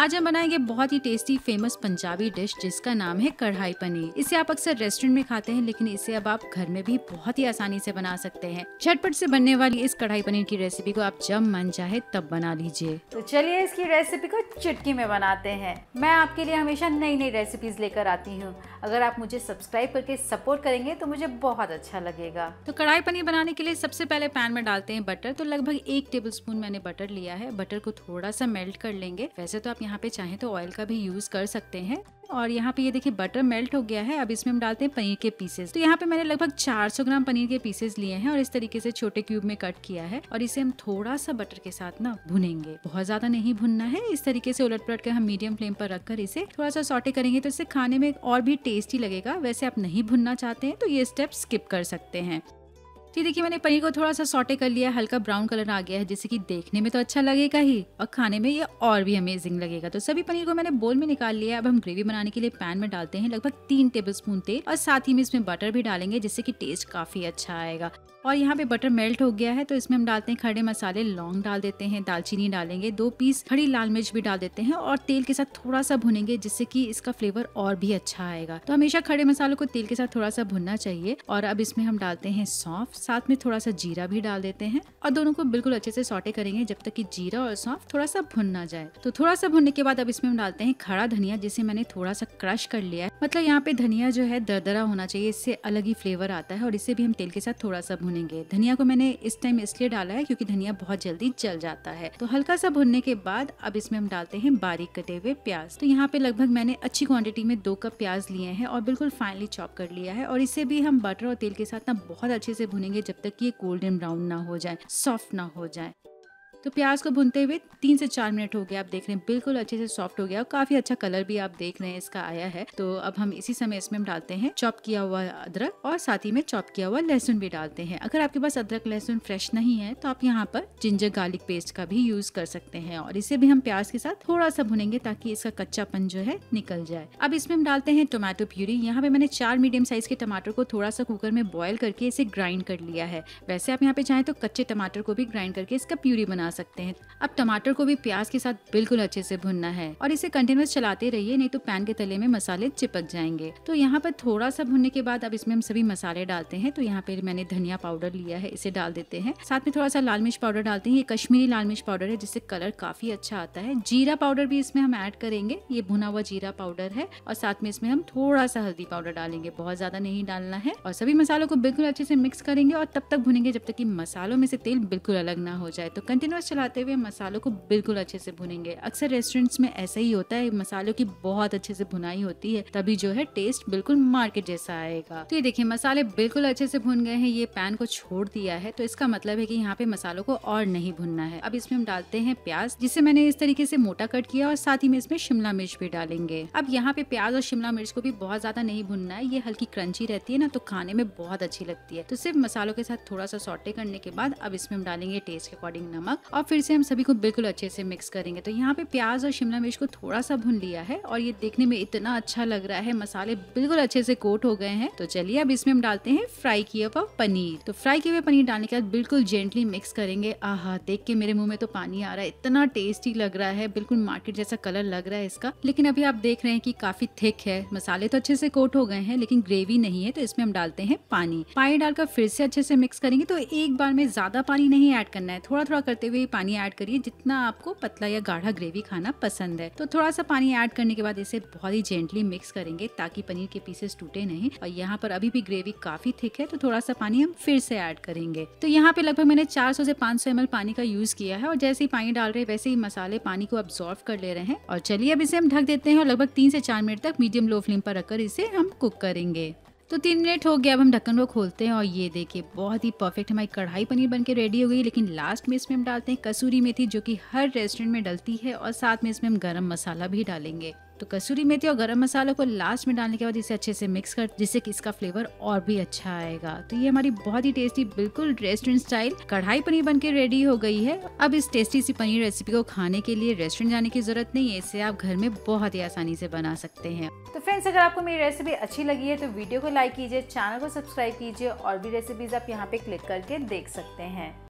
आज हम बनाएंगे बहुत ही टेस्टी फेमस पंजाबी डिश जिसका नाम है कढ़ाई पनीर इसे आप अक्सर रेस्टोरेंट में खाते हैं लेकिन इसे अब आप घर में भी बहुत ही आसानी से बना सकते हैं झटपट से बनने वाली इस कढ़ाई पनीर की रेसिपी को आप जब मन चाहे तब बना लीजिए तो चलिए इसकी रेसिपी को चुटकी में बनाते हैं मैं आपके लिए हमेशा नई नई रेसिपीज लेकर आती हूँ अगर आप मुझे सब्सक्राइब करके सपोर्ट करेंगे तो मुझे बहुत अच्छा लगेगा तो कढ़ाई पनीर बनाने के लिए सबसे पहले पैन में डालते हैं बटर तो लगभग एक टेबल मैंने बटर लिया है बटर को थोड़ा सा मेल्ट कर लेंगे वैसे तो आप यहाँ पे चाहें तो ऑयल का भी यूज़ कर सकते हैं और यहाँ पे ये देखिए बटर मेल्ट हो गया है अब इसमें हम डालते हैं पनीर के पीसेस तो यहाँ पे मैंने लगभग 400 ग्राम पनीर के पीसेस लिए हैं और इस तरीके से छोटे क्यूब में कट किया है और इसे हम थोड़ा सा बटर के साथ ना भुनेंगे बहुत ज्यादा नहीं भुनना है इस तरीके से उलट पलट कर हम मीडियम फ्लेम पर रखकर इसे थोड़ा सा सॉटे करेंगे तो इसे खाने में और भी टेस्टी लगेगा वैसे आप नहीं भुनना चाहते हैं तो ये स्टेप स्किप कर सकते हैं जी देखिए मैंने पनीर को थोड़ा सा सॉटे कर लिया हल्का ब्राउन कलर आ गया है जैसे कि देखने में तो अच्छा लगेगा ही और खाने में ये और भी अमेजिंग लगेगा तो सभी पनीर को मैंने बोल में निकाल लिया अब हम ग्रेवी बनाने के लिए पैन में डालते हैं लगभग तीन टेबल स्पून तेल और साथ ही में इसमें बटर भी डालेंगे जिससे की टेस्ट काफी अच्छा आएगा और यहाँ पे बटर मेल्ट हो गया है तो इसमें हम डालते हैं खड़े मसाले लौंग डाल देते हैं दालचीनी डालेंगे दो पीस हरी लाल मिर्च भी डाल देते हैं और तेल के साथ थोड़ा सा भुनेंगे जिससे कि इसका फ्लेवर और भी अच्छा आएगा तो हमेशा खड़े मसालों को तेल के साथ थोड़ा सा भुनना चाहिए और अब इसमें हम डालते हैं सौंफ साथ में थोड़ा सा जीरा भी डाल देते हैं और दोनों को बिल्कुल अच्छे से सौटे करेंगे जब तक की जीरा और सौंफ थोड़ा सा भुन ना जाए तो थोड़ा सा भुनने के बाद अब इसमें हम डालते हैं खड़ा धनिया जिसे मैंने थोड़ा सा क्रश कर लिया है मतलब यहाँ पे धनिया जो है दरदरा होना चाहिए इससे अलग ही फ्लेवर आता है और इसे भी हम तेल के साथ थोड़ा सा भुनेंगे धनिया को मैंने इस टाइम इसलिए डाला है क्योंकि धनिया बहुत जल्दी जल जाता है तो हल्का सा भुनने के बाद अब इसमें हम डालते हैं बारीक कटे हुए प्याज तो यहाँ पे लगभग मैंने अच्छी क्वांटिटी में दो कप प्याज लिए हैं और बिल्कुल फाइनली चॉप कर लिया है और इसे भी हम बटर और तेल के साथ ना बहुत अच्छे से भुनेंगे जब तक की ये गोल्डन ब्राउन ना हो जाए सॉफ्ट ना हो जाए तो प्याज को भुनते हुए तीन से चार मिनट हो गया आप देख रहे हैं बिल्कुल अच्छे से सॉफ्ट हो गया और काफी अच्छा कलर भी आप देख रहे हैं इसका आया है तो अब हम इसी समय इसमें हम डालते हैं चॉप किया हुआ अदरक और साथ ही में चॉप किया हुआ लहसुन भी डालते हैं अगर आपके पास अदरक लहसुन फ्रेश नहीं है तो आप यहाँ पर जिंजर गार्लिक पेस्ट का भी यूज कर सकते हैं और इसे भी हम प्याज के साथ थोड़ा सा भुनेंगे ताकि इसका कच्चापन जो है निकल जाए अब इसमें हम डालते हैं टोमेटो प्यूरी यहाँ पे मैंने चार मीडियम साइज के टमाटर को थोड़ा सा कुकर में बॉयल करके इसे ग्राइंड कर लिया है वैसे आप यहाँ पे चाहें तो कच्चे टमाटर को भी ग्राइंड करके इसका प्यूरी बना सकते हैं अब टमाटर को भी प्याज के साथ बिल्कुल अच्छे से भुनना है और इसे कंटिन्यूस चलाते रहिए नहीं तो पैन के तले में मसाले चिपक जाएंगे तो यहाँ पर थोड़ा सा भुनने के बाद अब इसमें हम सभी मसाले डालते हैं तो यहाँ पे मैंने धनिया पाउडर लिया है इसे डाल देते हैं साथ में थोड़ा सा लाल मिर्च पाउडर डालते हैं ये कश्मीरी लाल मिर्च पाउडर है जिससे कलर काफी अच्छा आता है जीरा पाउडर भी इसमें हम ऐड करेंगे ये भुना हुआ जीरा पाउडर है और साथ में इसमें हम थोड़ा सा हल्दी पाउडर डालेंगे बहुत ज्यादा नहीं डालना है और सभी मसालों को बिल्कुल अच्छे से मिक्स करेंगे और तब तक भुनेंगे जब तक कि मसालों में से तेल बिल्कुल अलग ना हो जाए तो कंटिन्यू गैस चलाते हुए मसालों को बिल्कुल अच्छे से भुनेंगे अक्सर रेस्टोरेंट्स में ऐसा ही होता है मसालों की बहुत अच्छे से भुनाई होती है तभी जो है टेस्ट बिल्कुल मार्केट जैसा आएगा तो ये देखिए मसाले बिल्कुल अच्छे से भुन गए हैं ये पैन को छोड़ दिया है तो इसका मतलब है की यहाँ पे मसालों को और नहीं भुनना है अब इसमें हम डालते हैं प्याज जिसे मैंने इस तरीके से मोटा कट किया और साथ ही में इसमें शिमला मिर्च भी डालेंगे अब यहाँ पे प्याज और शिमला मिर्च को भी बहुत ज्यादा नहीं भुनना है ये हल्की क्रंची रहती है ना तो खाने में बहुत अच्छी लगती है तो सिर्फ मसालों के साथ थोड़ा सा सॉटे करने के बाद अब इसमें हम डालेंगे टेस्ट के अकॉर्डिंग नमक और फिर से हम सभी को बिल्कुल अच्छे से मिक्स करेंगे तो यहाँ पे प्याज और शिमला मिर्च को थोड़ा सा भुन लिया है और ये देखने में इतना अच्छा लग रहा है मसाले बिल्कुल अच्छे से कोट हो गए हैं तो चलिए अब इसमें हम डालते हैं फ्राई किए हुआ पनीर तो फ्राई किए हुए पनीर डालने के बाद बिल्कुल जेंटली मिक्स करेंगे आह देख के मेरे मुंह में तो पानी आ रहा है इतना टेस्टी लग रहा है बिल्कुल मार्केट जैसा कलर लग रहा है इसका लेकिन अभी आप देख रहे हैं कि काफी थिक है मसाले तो अच्छे से कोट हो गए हैं लेकिन ग्रेवी नहीं है तो इसमें हम डालते हैं पानी पानी डालकर फिर से अच्छे से मिक्स करेंगे तो एक बार में ज्यादा पानी नहीं ऐड करना है थोड़ा थोड़ा करते हुए ही पानी ऐड करिए जितना आपको पतला या गाढ़ा ग्रेवी खाना पसंद है तो थोड़ा सा पानी ऐड करने के बाद इसे बहुत ही जेंटली मिक्स करेंगे ताकि पनीर के पीसेस टूटे नहीं और यहाँ पर अभी भी ग्रेवी काफी थिक है तो थोड़ा सा पानी हम फिर से ऐड करेंगे तो यहाँ पे लगभग मैंने 400 से 500 सौ पानी का यूज किया है और जैसे ही पानी डाल रहे वैसे ही मसाले पानी को अब्जॉर्व कर ले रहे हैं और चलिए अब इसे हम ढक देते हैं और लगभग तीन से चार मिनट तक मीडियम लो फ्लेम पर रखकर इसे हम कुक करेंगे तो तीन मिनट हो गया अब हम ढक्कन को खोलते हैं और ये देखिए बहुत ही परफेक्ट हमारी कढ़ाई पनीर बन के रेडी हो गई लेकिन लास्ट में इसमें हम डालते हैं कसूरी मेथी जो कि हर रेस्टोरेंट में डलती है और साथ में इसमें हम गर्म मसाला भी डालेंगे तो कसूरी मेथी और गर्म मसालों को लास्ट में डालने के बाद इसे अच्छे से मिक्स कर जिससे कि इसका फ्लेवर और भी अच्छा आएगा तो ये हमारी बहुत ही टेस्टी बिल्कुल रेस्टोरेंट स्टाइल कढ़ाई पनीर बन के रेडी हो गई है अब इस टेस्टी सी पनीर रेसिपी को खाने के लिए रेस्टोरेंट जाने की जरूरत नहीं है इसे आप घर में बहुत ही आसानी से बना सकते हैं तो फ्रेंड्स अगर आपको मेरी रेसिपी अच्छी लगी है तो वीडियो को लाइक कीजिए चैनल को सब्सक्राइब कीजिए और भी रेसिपीज आप यहाँ पे क्लिक करके देख सकते हैं